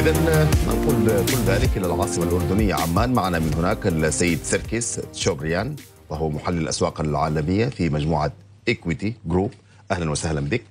إذا ننقل كل ذلك إلى العاصمة الأردنية عمان معنا من هناك السيد سيركيس تشوبريان وهو محلل الأسواق العالمية في مجموعة إكويتي جروب أهلا وسهلا بك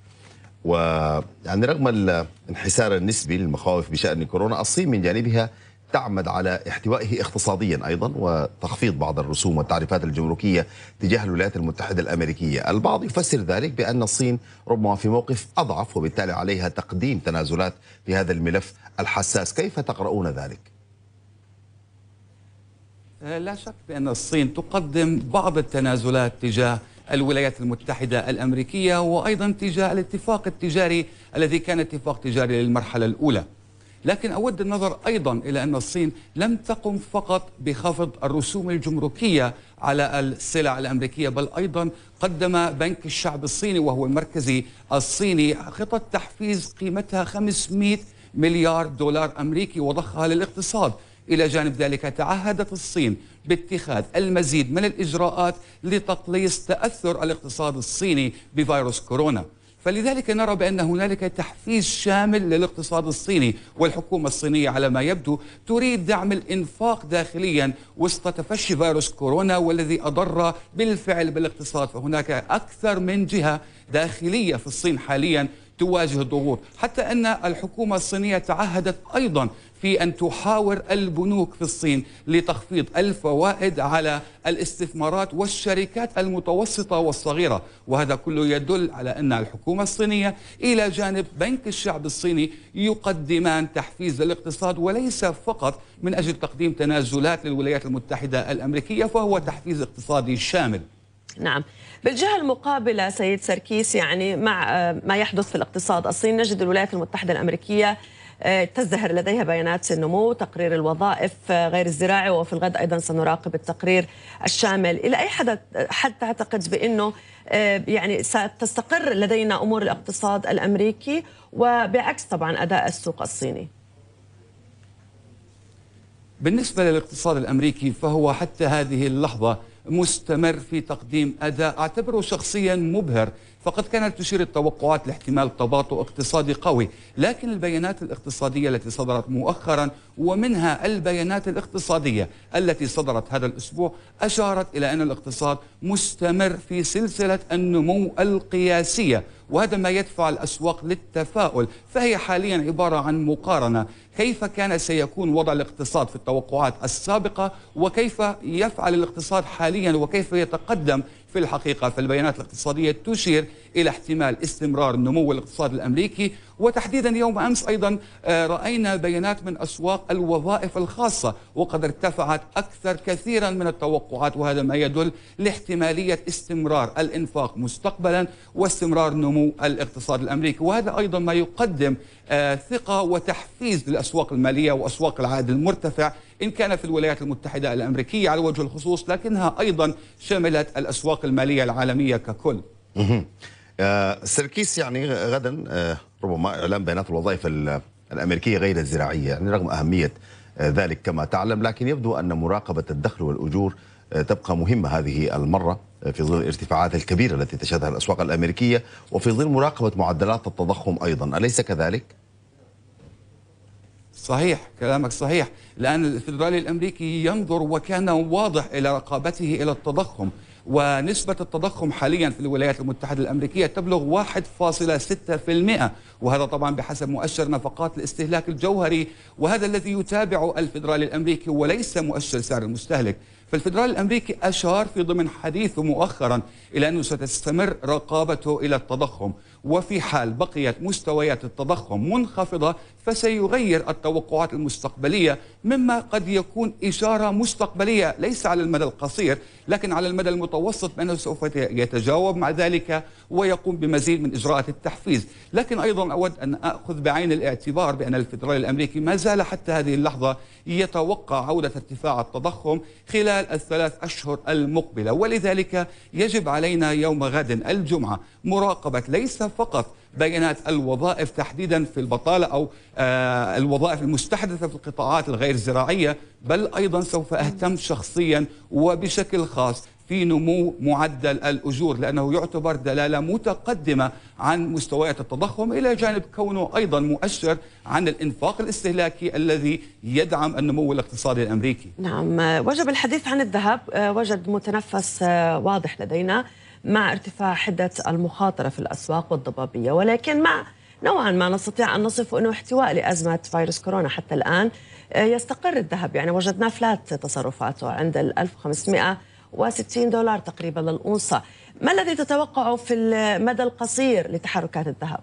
ويعني رغم الانحسار النسبي للمخاوف بشأن كورونا الصين من جانبها تعمد على احتوائه اقتصاديا ايضا وتخفيض بعض الرسوم والتعريفات الجمركيه تجاه الولايات المتحده الامريكيه، البعض يفسر ذلك بان الصين ربما في موقف اضعف وبالتالي عليها تقديم تنازلات في هذا الملف الحساس، كيف تقرؤون ذلك؟ أه، لا شك بان الصين تقدم بعض التنازلات تجاه الولايات المتحدة الأمريكية وأيضا تجاه الاتفاق التجاري الذي كان اتفاق تجاري للمرحلة الأولى لكن أود النظر أيضا إلى أن الصين لم تقم فقط بخفض الرسوم الجمركية على السلع الأمريكية بل أيضا قدم بنك الشعب الصيني وهو المركزي الصيني خطط تحفيز قيمتها 500 مليار دولار أمريكي وضخها للاقتصاد إلى جانب ذلك تعهدت الصين باتخاذ المزيد من الإجراءات لتقليص تأثر الاقتصاد الصيني بفيروس كورونا فلذلك نرى بأن هنالك تحفيز شامل للاقتصاد الصيني والحكومة الصينية على ما يبدو تريد دعم الإنفاق داخليا وسط تفشي فيروس كورونا والذي أضر بالفعل بالاقتصاد فهناك أكثر من جهة داخلية في الصين حاليا تواجه ضغوط حتى أن الحكومة الصينية تعهدت أيضا في أن تحاور البنوك في الصين لتخفيض الفوائد على الاستثمارات والشركات المتوسطة والصغيرة وهذا كله يدل على أن الحكومة الصينية إلى جانب بنك الشعب الصيني يقدمان تحفيز للاقتصاد وليس فقط من أجل تقديم تنازلات للولايات المتحدة الأمريكية فهو تحفيز اقتصادي شامل نعم بالجهة المقابلة سيد سركيس يعني مع آه، ما يحدث في الاقتصاد الصين نجد الولايات المتحدة الأمريكية آه، تزدهر لديها بيانات النمو تقرير الوظائف آه، غير الزراعي وفي الغد أيضا سنراقب التقرير الشامل إلى أي حد, حد تعتقد بأنه يعني ستستقر لدينا أمور الاقتصاد الأمريكي وبعكس طبعا أداء السوق الصيني بالنسبة للاقتصاد الأمريكي فهو حتى هذه اللحظة مستمر في تقديم أداء أعتبره شخصيا مبهر فقد كانت تشير التوقعات لاحتمال تباطؤ اقتصادي قوي لكن البيانات الاقتصادية التي صدرت مؤخرا ومنها البيانات الاقتصادية التي صدرت هذا الأسبوع أشارت إلى أن الاقتصاد مستمر في سلسلة النمو القياسية وهذا ما يدفع الأسواق للتفاؤل فهي حاليا عبارة عن مقارنة كيف كان سيكون وضع الاقتصاد في التوقعات السابقة وكيف يفعل الاقتصاد حاليا وكيف يتقدم في الحقيقة فالبيانات الاقتصادية تشير إلى احتمال استمرار النمو الاقتصادي الأمريكي وتحديدا يوم أمس أيضا آه، رأينا بيانات من أسواق الوظائف الخاصة وقد ارتفعت أكثر كثيرا من التوقعات وهذا ما يدل لاحتمالية استمرار الإنفاق مستقبلا واستمرار نمو الاقتصاد الأمريكي وهذا أيضا ما يقدم آه، ثقة وتحفيز للأسواق المالية وأسواق العائد المرتفع إن كان في الولايات المتحدة الأمريكية على وجه الخصوص لكنها أيضا شملت الأسواق المالية العالمية ككل آه، سركيس يعني غدا آه، ربما اعلان بيانات الوظائف الامريكيه غير الزراعيه يعني رغم اهميه آه، ذلك كما تعلم لكن يبدو ان مراقبه الدخل والاجور تبقى مهمه هذه المره في ظل الارتفاعات الكبيره التي تشهدها الاسواق الامريكيه وفي ظل مراقبه معدلات التضخم ايضا اليس كذلك؟ صحيح كلامك صحيح لأن الفدرالي الأمريكي ينظر وكان واضح إلى رقابته إلى التضخم ونسبة التضخم حاليا في الولايات المتحدة الأمريكية تبلغ 1.6% وهذا طبعا بحسب مؤشر نفقات الاستهلاك الجوهري وهذا الذي يتابع الفدرالي الأمريكي وليس مؤشر سعر المستهلك فالفدرال الأمريكي أشار في ضمن حديثه مؤخرا إلى أنه ستستمر رقابته إلى التضخم وفي حال بقيت مستويات التضخم منخفضة فسيغير التوقعات المستقبلية مما قد يكون إشارة مستقبلية ليس على المدى القصير لكن على المدى المتوسط بأنه سوف يتجاوب مع ذلك ويقوم بمزيد من إجراءات التحفيز لكن أيضا أود أن أخذ بعين الاعتبار بأن الفدرالي الأمريكي ما زال حتى هذه اللحظة يتوقع عودة ارتفاع التضخم خلال خلال الثلاث أشهر المقبلة ولذلك يجب علينا يوم غد الجمعة مراقبة ليس فقط بيانات الوظائف تحديدا في البطالة أو آه، الوظائف المستحدثة في القطاعات الغير زراعية بل أيضا سوف أهتم شخصيا وبشكل خاص في نمو معدل الأجور لأنه يعتبر دلالة متقدمة عن مستويات التضخم إلى جانب كونه أيضا مؤشر عن الإنفاق الاستهلاكي الذي يدعم النمو الاقتصادي الأمريكي نعم وجب الحديث عن الذهب وجد متنفس واضح لدينا مع ارتفاع حدة المخاطرة في الأسواق والضبابية ولكن مع نوعا ما نستطيع أن نصف أنه احتواء لأزمة فيروس كورونا حتى الآن يستقر الذهب يعني وجدنا فلات تصرفاته عند ال 1500 وستين دولار تقريبا للأونصة ما الذي تتوقعه في المدى القصير لتحركات الذهب؟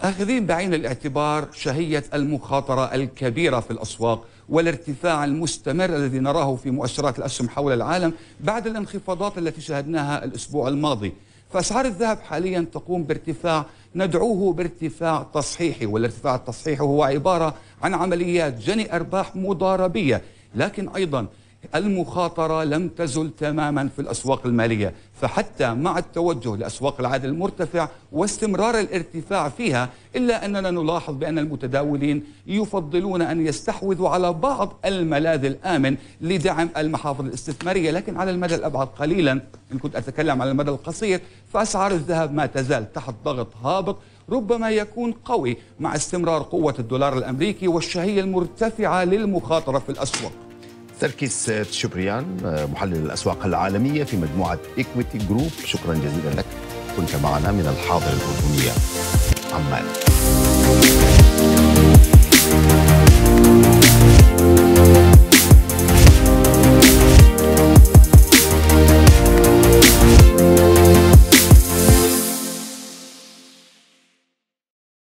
آخذين بعين الاعتبار شهية المخاطرة الكبيرة في الأسواق والارتفاع المستمر الذي نراه في مؤشرات الأسهم حول العالم بعد الانخفاضات التي شهدناها الأسبوع الماضي فأسعار الذهب حاليا تقوم بارتفاع ندعوه بارتفاع تصحيحي والارتفاع التصحيحي هو عبارة عن عمليات جني أرباح مضاربية لكن أيضا المخاطرة لم تزل تماما في الأسواق المالية فحتى مع التوجه لأسواق العائد المرتفع واستمرار الارتفاع فيها إلا أننا نلاحظ بأن المتداولين يفضلون أن يستحوذوا على بعض الملاذ الآمن لدعم المحافظ الاستثمارية لكن على المدى الأبعد قليلا إن كنت أتكلم على المدى القصير فأسعار الذهب ما تزال تحت ضغط هابط ربما يكون قوي مع استمرار قوة الدولار الأمريكي والشهية المرتفعة للمخاطرة في الأسواق تركيس شبريان آه، محلل الأسواق العالمية في مجموعة إكويتي جروب شكرا جزيلا لك كنت معنا من الحاضر الأردنية عمان